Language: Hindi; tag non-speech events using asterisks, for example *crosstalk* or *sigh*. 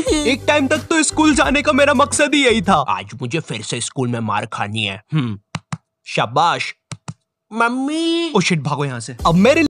*laughs* एक टाइम तक तो स्कूल जाने का मेरा मकसद ही यही था आज मुझे फिर से स्कूल में मार खानी है हम्म। शाबाश मम्मी ओ oh शिट भागो यहाँ से अब मेरे